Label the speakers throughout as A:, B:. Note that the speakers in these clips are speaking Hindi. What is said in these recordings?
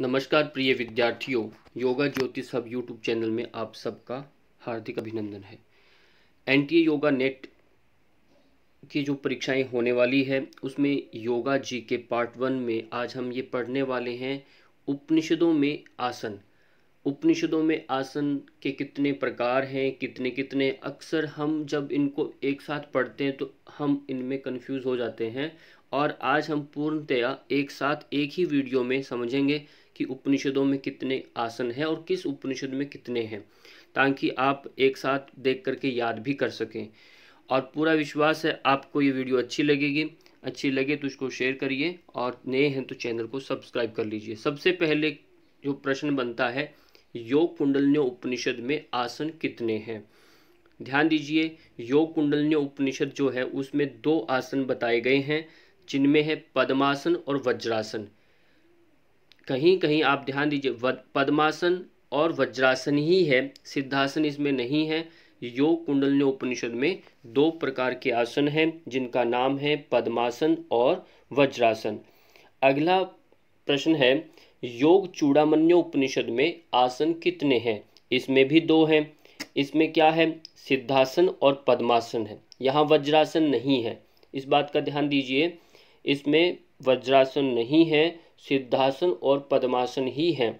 A: नमस्कार प्रिय विद्यार्थियों योगा ज्योतिष हब यूट्यूब चैनल में आप सबका हार्दिक अभिनंदन है एन टी योगा नेट की जो परीक्षाएं होने वाली है उसमें योगा जी के पार्ट वन में आज हम ये पढ़ने वाले हैं उपनिषदों में आसन उपनिषदों में आसन के कितने प्रकार हैं कितने कितने अक्सर हम जब इनको एक साथ पढ़ते हैं तो हम इनमें कन्फ्यूज हो जाते हैं और आज हम पूर्णतया एक साथ एक ही वीडियो में समझेंगे कि उपनिषदों में कितने आसन हैं और किस उपनिषद में कितने हैं ताकि आप एक साथ देख करके याद भी कर सकें और पूरा विश्वास है आपको ये वीडियो अच्छी लगेगी अच्छी लगे तो उसको शेयर करिए और नए हैं तो चैनल को सब्सक्राइब कर लीजिए सबसे पहले जो प्रश्न बनता है योग कुंडलन्य उपनिषद में आसन कितने हैं ध्यान दीजिए योग कुंडलन्य उपनिषद जो है उसमें दो आसन बताए गए हैं जिनमें है पद्मासन और वज्रासन कहीं कहीं आप ध्यान दीजिए पद्मासन और वज्रासन ही है सिद्धासन इसमें नहीं है योग कुंडलन्य उपनिषद में दो प्रकार के आसन हैं जिनका नाम है पद्मासन और वज्रासन अगला प्रश्न है योग चूड़ामन्य उपनिषद में आसन कितने हैं इसमें भी दो हैं इसमें क्या है सिद्धासन और पद्मासन है यहाँ वज्रासन नहीं है इस बात का ध्यान दीजिए इसमें वज्रासन नहीं है सिद्धासन और पद्मासन ही हैं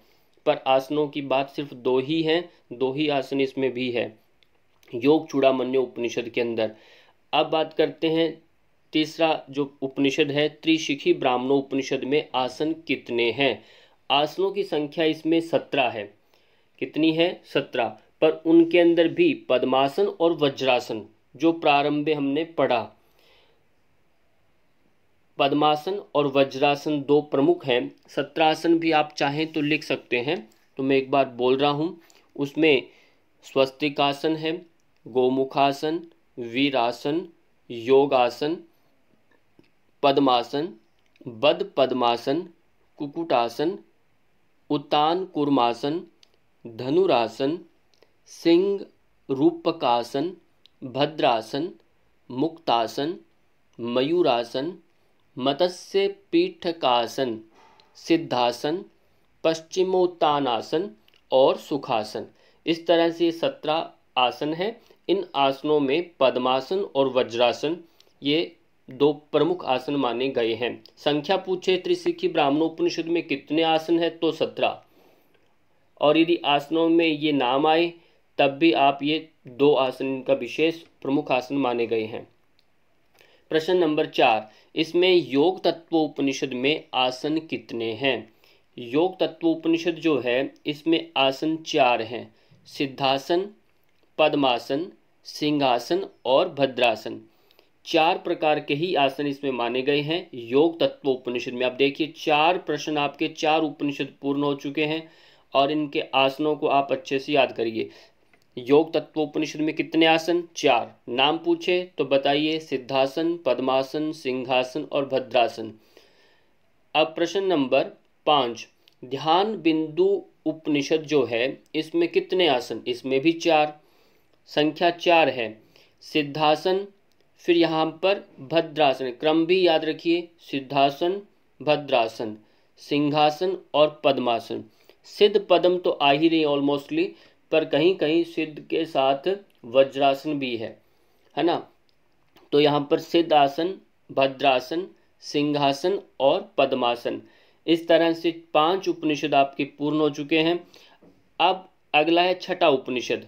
A: पर आसनों की बात सिर्फ दो ही हैं दो ही आसन इसमें भी है योग चूड़ामण्य उपनिषद के अंदर अब बात करते हैं तीसरा जो उपनिषद है त्रिशिखी ब्राह्मणों उपनिषद में आसन कितने हैं आसनों की संख्या इसमें सत्रह है कितनी है सत्रह पर उनके अंदर भी पद्मासन और वज्रासन जो प्रारंभ में हमने पढ़ा पद्मासन और वज्रासन दो प्रमुख हैं सत्रासन भी आप चाहें तो लिख सकते हैं तो मैं एक बार बोल रहा हूँ उसमें स्वस्तिकासन है गोमुखासन वीरासन योगासन पद्मासन बद पद्मासन कुकुटासन उतान कुर्मासन धनुरासन सिंह रूपकासन भद्रासन मुक्तासन मयूरासन मत्स्य पीठकासन सिद्धासन पश्चिमोत्तानासन और सुखासन इस तरह से सत्रह आसन हैं इन आसनों में पद्मासन और वज्रासन ये दो प्रमुख आसन माने गए हैं संख्या पूछे त्रिशिखी ब्राह्मणोपनिषद में कितने आसन हैं तो सत्रह और यदि आसनों में ये नाम आए तब भी आप ये दो आसन का विशेष प्रमुख आसन माने गए हैं प्रश्न नंबर चार इसमें योग तत्व उपनिषद में आसन कितने हैं योग तत्व उपनिषद जो है इसमें आसन चार हैं सिद्धासन पद्मासन सिंहासन और भद्रासन चार प्रकार के ही आसन इसमें माने गए हैं योग तत्व उपनिषद में आप देखिए चार प्रश्न आपके चार उपनिषद पूर्ण हो चुके हैं और इनके आसनों को आप अच्छे से याद करिए योग तत्वोपनिषद में कितने आसन चार नाम पूछे तो बताइए सिद्धासन पद्मासन सिंहासन और भद्रासन अब प्रश्न नंबर पाँच ध्यान बिंदु उपनिषद जो है इसमें कितने आसन इसमें भी चार संख्या चार है सिद्धासन फिर यहाँ पर भद्रासन क्रम भी याद रखिए सिद्धासन भद्रासन सिंहासन और पद्मासन सिद्ध पदम तो आ ही रही ऑलमोस्टली पर कहीं कहीं सिद्ध के साथ वज्रासन भी है है ना तो यहाँ पर सिद्ध आसन भद्रासन सिंहासन और पद्मासन इस तरह से पांच उपनिषद आपके पूर्ण हो चुके हैं अब अगला है छठा उपनिषद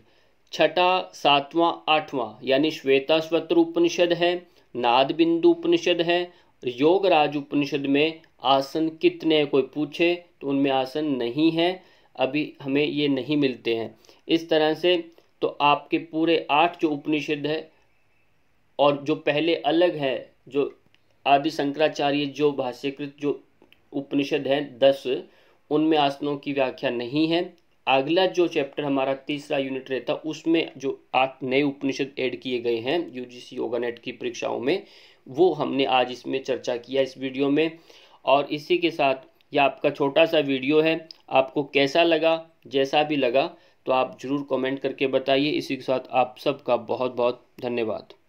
A: छठा सातवां आठवां यानी श्वेता स्वत्र उपनिषद है नाद बिंदु उपनिषद है योगराज उपनिषद में आसन कितने कोई पूछे तो उनमें आसन नहीं है अभी हमें ये नहीं मिलते हैं इस तरह से तो आपके पूरे आठ जो उपनिषद है और जो पहले अलग है जो आदि शंकराचार्य जो भाष्यकृत जो उपनिषद हैं दस उनमें आसनों की व्याख्या नहीं है अगला जो चैप्टर हमारा तीसरा यूनिट रहता उसमें जो आठ नए उपनिषद ऐड किए गए हैं यूजीसी योगा नेट की परीक्षाओं में वो हमने आज इसमें चर्चा किया इस वीडियो में और इसी के साथ यह आपका छोटा सा वीडियो है आपको कैसा लगा जैसा भी लगा तो आप ज़रूर कमेंट करके बताइए इसी के साथ आप सबका बहुत बहुत धन्यवाद